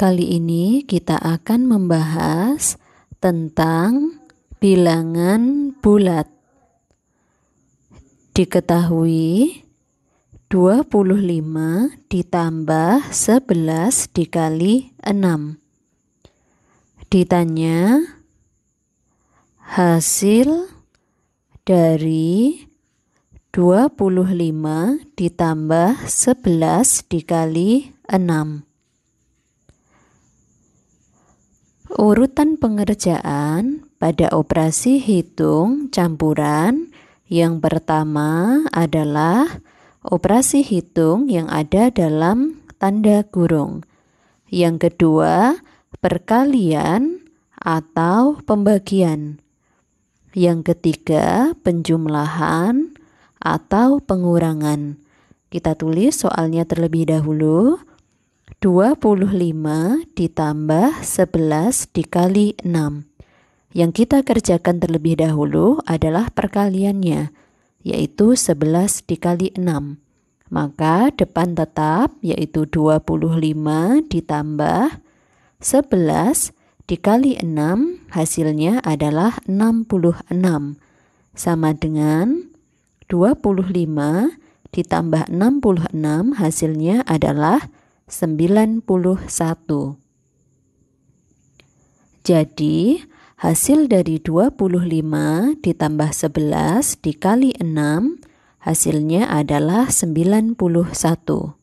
Kali ini kita akan membahas tentang bilangan bulat. Diketahui 25 ditambah 11 dikali 6. Ditanya hasil dari 25 ditambah 11 dikali 6. Urutan pengerjaan pada operasi hitung campuran yang pertama adalah operasi hitung yang ada dalam tanda kurung. Yang kedua, perkalian atau pembagian. Yang ketiga, penjumlahan atau pengurangan. Kita tulis soalnya terlebih dahulu. 25 ditambah 11 dikali 6. Yang kita kerjakan terlebih dahulu adalah perkaliannya, yaitu 11 dikali 6. Maka depan tetap yaitu 25 ditambah 11 dikali 6 hasilnya adalah 66 sama dengan 25 ditambah 66 hasilnya adalah 66 91. Jadi, hasil dari 25 ditambah 11 dikali 6 hasilnya adalah 91.